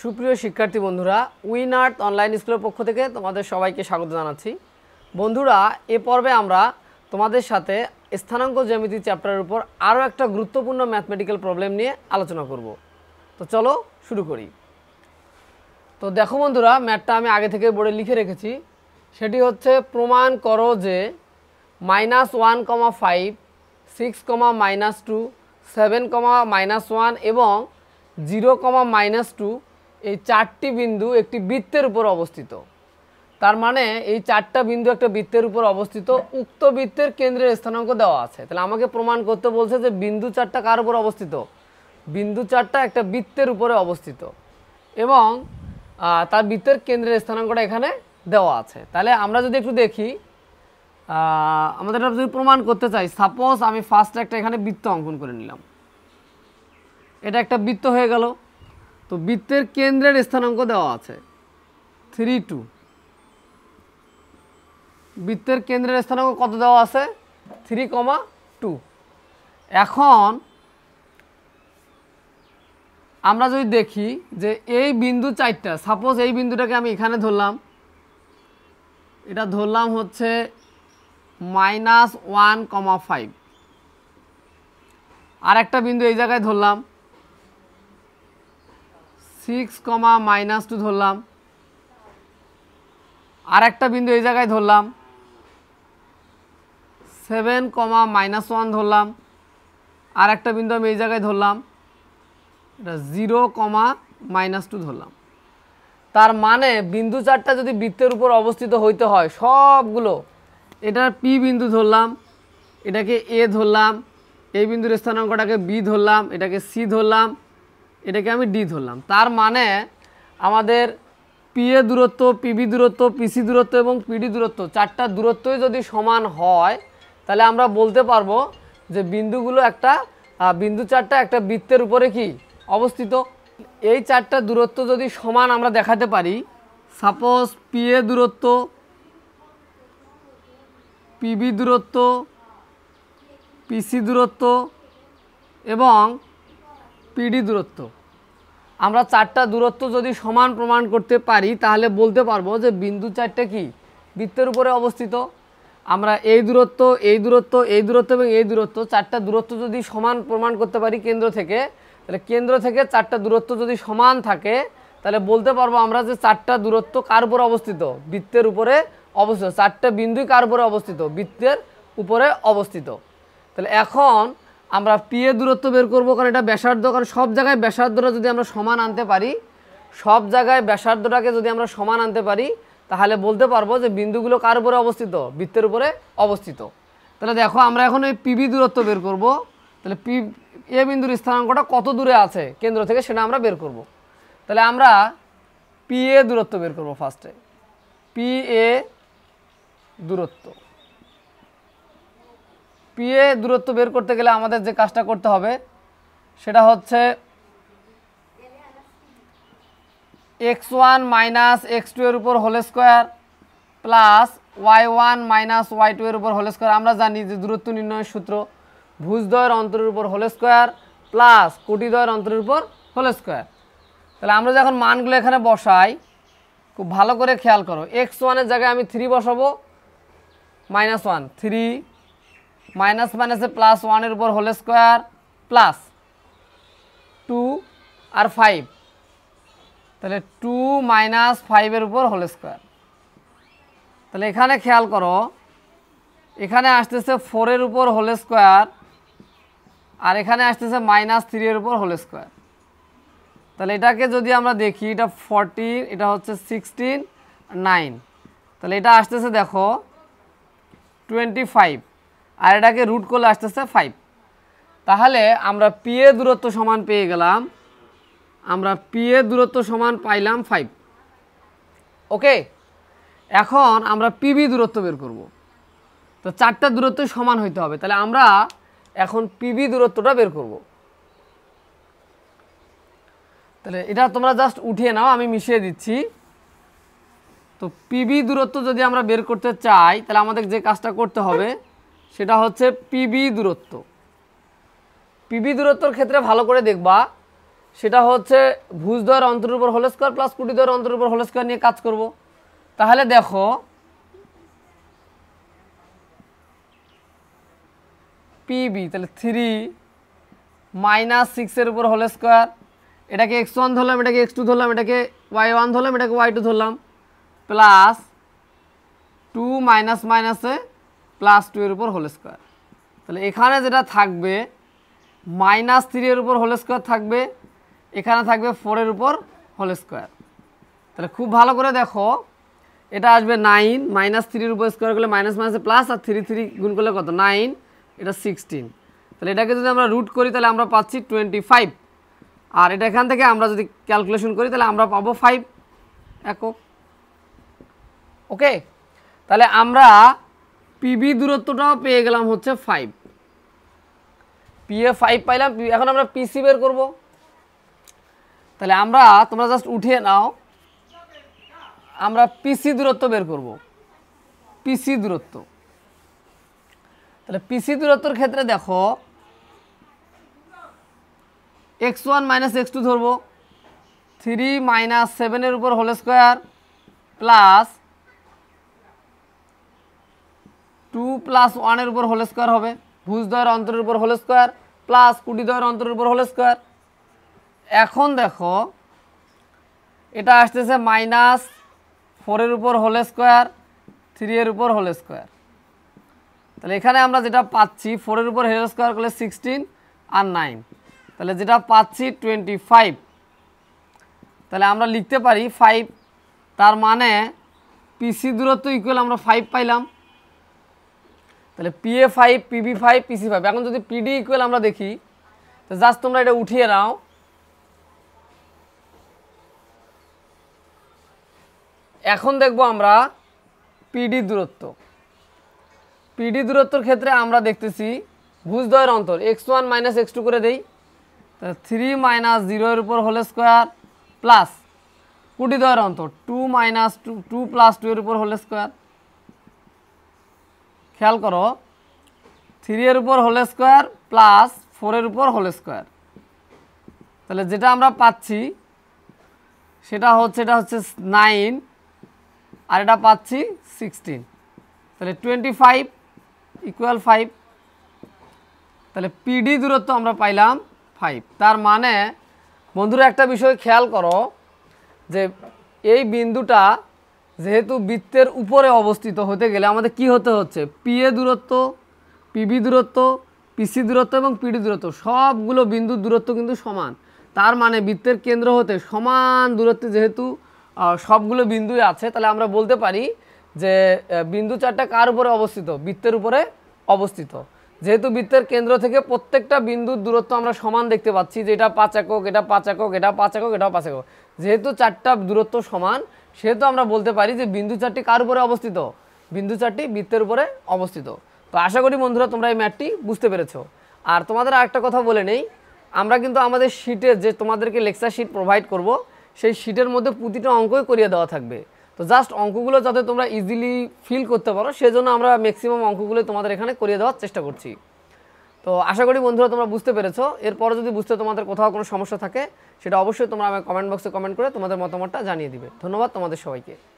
সুপ্রিয় শিক্ষার্থী বন্ধুরা উইন আর্থ অনলাইন স্কুলের পক্ষ থেকে তোমাদের সবাইকে স্বাগত জানাচ্ছি বন্ধুরা এ পর্বে আমরা তোমাদের সাথে স্থানাঙ্ক জ্যামিতি চ্যাপ্টারের উপর আরও একটা গুরুত্বপূর্ণ ম্যাথমেটিক্যাল প্রবলেম নিয়ে আলোচনা করব তো চলো শুরু করি তো দেখো বন্ধুরা ম্যাথটা আমি আগে থেকে বোর্ডে লিখে রেখেছি সেটি হচ্ছে প্রমাণ করো যে minus one comma five six comma minus two seven comma minus one এবং জিরো কমা মাইনাস টু এই চারটি বিন্দু একটি বৃত্তের উপর অবস্থিত তার মানে এই চারটা বিন্দু একটা বৃত্তের উপর অবস্থিত উক্ত বৃত্তের কেন্দ্রের স্থানাঙ্ক দেওয়া আছে তাহলে আমাকে প্রমাণ করতে বলছে যে বিন্দু চারটা কার উপর অবস্থিত বিন্দু চারটা একটা বৃত্তের উপরে অবস্থিত এবং তার বৃত্তের কেন্দ্রের স্থানাঙ্কটা এখানে দেওয়া আছে তাহলে আমরা যদি একটু দেখি আমাদের যদি প্রমাণ করতে চাই সাপোজ আমি ফার্স্ট একটা এখানে বৃত্ত অঙ্কন করে নিলাম এটা একটা বৃত্ত হয়ে গেল তো বৃত্তের কেন্দ্রের স্থানাঙ্ক দেওয়া আছে থ্রি টু বৃত্তের কেন্দ্রের স্থানাঙ্ক কত দেওয়া আছে থ্রি কমা টু এখন আমরা যদি দেখি যে এই বিন্দু চারটা সাপোজ এই বিন্দুটাকে আমি এখানে ধরলাম এটা ধরলাম হচ্ছে মাইনাস ওয়ান কমা ফাইভ আর একটা বিন্দু এই জায়গায় ধরলাম সিক্স কমা মাইনাস টু ধরলাম আর একটা বিন্দু এই জায়গায় ধরলাম সেভেন কমা মাইনাস ওয়ান ধরলাম আর একটা বিন্দু আমি এই জায়গায় ধরলাম এটা জিরো কমা মাইনাস টু ধরলাম তার মানে বিন্দু চারটা যদি বৃত্তের উপর অবস্থিত হইতে হয় সবগুলো এটার পি বিন্দু ধরলাম এটাকে এ ধরলাম এই বিন্দুর স্থানাঙ্কটাকে বি ধরলাম এটাকে সি ধরলাম এটাকে আমি ডি ধরলাম তার মানে আমাদের পি এ দূরত্ব পিবি দূরত্ব পিসি দূরত্ব এবং পিডি দূরত্ব চারটা দূরত্বই যদি সমান হয় তাহলে আমরা বলতে পারবো যে বিন্দুগুলো একটা বিন্দু চারটা একটা বৃত্তের উপরে কি অবস্থিত এই চারটা দূরত্ব যদি সমান আমরা দেখাতে পারি সাপোজ এ দূরত্ব পিবি দূরত্ব পিসি দূরত্ব এবং পিডি দূরত্ব আমরা চারটা দূরত্ব যদি সমান প্রমাণ করতে পারি তাহলে বলতে পারবো যে বিন্দু চারটে কি বৃত্তের উপরে অবস্থিত আমরা এই দূরত্ব এই দূরত্ব এই দূরত্ব এবং এই দূরত্ব চারটা দূরত্ব যদি সমান প্রমাণ করতে পারি কেন্দ্র থেকে তাহলে কেন্দ্র থেকে চারটা দূরত্ব যদি সমান থাকে তাহলে বলতে পারবো আমরা যে চারটা দূরত্ব কার উপরে অবস্থিত বৃত্তের উপরে অবস্থিত চারটে বিন্দুই কার উপরে অবস্থিত বৃত্তের উপরে অবস্থিত তাহলে এখন আমরা পিএ দূরত্ব বের করবো কারণ এটা ব্যাসার্ধ কারণ সব জায়গায় ব্যাসার্ধটা যদি আমরা সমান আনতে পারি সব জায়গায় ব্যাসার্ধটাকে যদি আমরা সমান আনতে পারি তাহলে বলতে পারবো যে বিন্দুগুলো কার উপরে অবস্থিত বৃত্তের উপরে অবস্থিত তাহলে দেখো আমরা এখন এই পিবি দূরত্ব বের করব তাহলে পি এ বিন্দুর স্থানাঙ্কটা কত দূরে আছে কেন্দ্র থেকে সেটা আমরা বের করব। তাহলে আমরা পি এ দূরত্ব বের করব ফার্স্টে পি এ দূরত্ব পিএ দূরত্ব বের করতে গেলে আমাদের যে কাজটা করতে হবে সেটা হচ্ছে X one minus X two এর উপর whole square plus Y one minus Y two এর উপর হোল স্কোয়ার আমরা জানি যে দূরত্ব নির্ণয়ের সূত্র ভুজদয়ের অন্তরের উপর হোল স্কোয়ার প্লাস কোটিদয়ের অন্তরের উপর হোল স্কোয়ার তাহলে আমরা যখন মানগুলো এখানে বসাই খুব ভালো করে খেয়াল করো এক্স ওয়ানের জায়গায় আমি থ্রি বসাবো মাইনাস ওয়ান থ্রি মাইনাস মাইনাসে প্লাস ওয়ানের উপর হোল স্কোয়ার প্লাস টু আর ফাইভ তাহলে টু মাইনাস ফাইভের উপর হোল স্কোয়ার তাহলে এখানে খেয়াল করো এখানে আসতেছে ফোরের উপর হোল স্কোয়ার আর এখানে আসতেছে মাইনাস থ্রির উপর হোল স্কোয়ার তাহলে এটাকে যদি আমরা দেখি এটা ফর্টিন এটা হচ্ছে সিক্সটিন নাইন তাহলে এটা আসতেছে দেখো টোয়েন্টি ফাইভ আর এটাকে রুট করলে আস্তে ফাইভ তাহলে আমরা পি এ দূরত্ব সমান পেয়ে গেলাম আমরা পি এ দূরত্ব সমান পাইলাম ফাইভ ওকে এখন আমরা পিবি দূরত্ব বের করব তো চারটা দূরত্ব সমান হইতে হবে তাহলে আমরা এখন পিবি দূরত্বটা বের করব তাহলে এটা তোমরা জাস্ট উঠিয়ে নাও আমি মিশিয়ে দিচ্ছি তো পিবি দূরত্ব যদি আমরা বের করতে চাই তাহলে আমাদের যে কাজটা করতে হবে সেটা হচ্ছে পিবি দূরত্ব পিবি দূরত্বর ক্ষেত্রে ভালো করে দেখবা সেটা হচ্ছে ভুজদয়ের অন্তর উপর হোল স্কোয়ার প্লাস কুটিদয়ের অন্তর উপর হোল স্কোয়ার নিয়ে কাজ করব তাহলে দেখো পিবি তাহলে থ্রি মাইনাস সিক্সের উপর হোল স্কোয়ার এটাকে এক্স ওয়ান ধরলাম এটাকে এক্স টু ধরলাম এটাকে ওয়াই ওয়ান ধরলাম এটাকে ওয়াই টু ধরলাম প্লাস টু মাইনাস মাইনাসে প্লাস টুয়ের উপর হোল স্কোয়ার তাহলে এখানে যেটা থাকবে মাইনাস থ্রি এর উপর হোল স্কোয়ার থাকবে এখানে থাকবে ফোরের উপর হোল স্কোয়ার তাহলে খুব ভালো করে দেখো এটা আসবে নাইন মাইনাস থ্রির উপর স্কোয়ার করলে মাইনাস মাইনাসে প্লাস আর থ্রি থ্রি গুণ করলে কত নাইন এটা সিক্সটিন তাহলে এটাকে যদি আমরা রুট করি তাহলে আমরা পাচ্ছি টোয়েন্টি ফাইভ আর এটা এখান থেকে আমরা যদি ক্যালকুলেশন করি তাহলে আমরা পাবো ফাইভ একক ওকে তাহলে আমরা পিবি দূরত্বটাও পেয়ে গেলাম হচ্ছে ফাইভ পিএ ফাইভ পাইলাম এখন আমরা পিসি বের করবো তাহলে আমরা তোমরা জাস্ট উঠিয়ে নাও আমরা পিসি দূরত্ব বের করব পিসি দূরত্ব তাহলে পিসি দূরত্বর ক্ষেত্রে দেখো X one minus X two ধরবো থ্রি মাইনাস সেভেনের উপর whole square plus two plus ওয়ানের উপর হোল স্কোয়ার হবে ভুজ দয়ের অন্তরের উপর হোল স্কোয়ার প্লাস কুটি দয়ের অন্তরের উপর হোল স্কোয়ার এখন দেখো এটা আসতেছে মাইনাস ফোরের উপর হোল স্কোয়ার থ্রি এর উপর হোল স্কোয়ার তাহলে এখানে আমরা যেটা পাচ্ছি ফোরের উপর হোল স্কোয়ার করলে সিক্সটিন আর নাইন তাহলে যেটা পাচ্ছি টোয়েন্টি ফাইভ তাহলে আমরা লিখতে পারি ফাইভ তার মানে পিসি দূরত্ব ইকুয়াল আমরা ফাইভ পাইলাম তাহলে PA five PB five PC five এখন যদি পিডি ইকুয়াল আমরা দেখি তো জাস্ট তোমরা এটা উঠিয়ে নাও এখন দেখব আমরা পিডি দূরত্ব পিডি দূরত্বর ক্ষেত্রে আমরা দেখতেছি ভুজদয়ের অন্তর X one minus X two করে দেই থ্রি মাইনাস জিরোর উপর হোল স্কোয়ার প্লাস কুটি দয়ের অন্তর two minus two two plus two এর উপর হোল স্কোয়ার খেয়াল করো থ্রি এর উপর হোল স্কোয়ার প্লাস ফোরের উপর হোল স্কোয়ার তাহলে যেটা আমরা পাচ্ছি সেটা হচ্ছে এটা হচ্ছে নাইন আর এটা পাচ্ছি সিক্সটিন তাহলে টোয়েন্টি ফাইভ ইকুয়াল ফাইভ তাহলে পিডি দূরত্ব আমরা পাইলাম ফাইভ তার মানে বন্ধুরা একটা বিষয় খেয়াল করো যে এই বিন্দুটা যেহেতু বৃত্তের উপরে অবস্থিত হতে গেলে আমাদের কি হতে হচ্ছে পিএ দূরত্ব পিবি দূরত্ব পিসি দূরত্ব এবং পিডি দূরত্ব সবগুলো বিন্দুর দূরত্ব কিন্তু সমান তার মানে বৃত্তের কেন্দ্র হতে সমান দূরত্বে যেহেতু সবগুলো বিন্দুই আছে তাহলে আমরা বলতে পারি যে বিন্দু চারটা কার উপরে অবস্থিত বৃত্তের উপরে অবস্থিত যেহেতু বৃত্তের কেন্দ্র থেকে প্রত্যেকটা বিন্দুর দূরত্ব আমরা সমান দেখতে পাচ্ছি যে এটা পাঁচ একক এটা পাঁচ একক এটা পাঁচ একক এটাও পাঁচ একক যেহেতু চারটা দূরত্ব সমান সেহেতু আমরা বলতে পারি যে বিন্দু চারটি কার উপরে অবস্থিত বিন্দু চারটি বৃত্তের উপরে অবস্থিত তো আশা করি বন্ধুরা তোমরা এই ম্যাটটি বুঝতে পেরেছো আর তোমাদের আরেকটা কথা বলে নেই আমরা কিন্তু আমাদের শিটে যে তোমাদেরকে লেকচার শিট প্রোভাইড করব সেই শিটের মধ্যে প্রতিটা অঙ্কই করিয়ে দেওয়া থাকবে তো জাস্ট অঙ্কগুলো যাতে তোমরা ইজিলি ফিল করতে পারো সেজন্য আমরা ম্যাক্সিমাম অঙ্কগুলো তোমাদের এখানে করিয়ে দেওয়ার চেষ্টা করছি তো আশা করি বন্ধুরা তোমরা বুঝতে পেরেছো এরপরে যদি বুঝতে তোমাদের কোথাও কোনো সমস্যা থাকে সেটা অবশ্যই তোমরা আমার কমেন্ট বক্সে কমেন্ট করে তোমাদের মতামতটা জানিয়ে দিবে ধন্যবাদ তোমাদের সবাইকে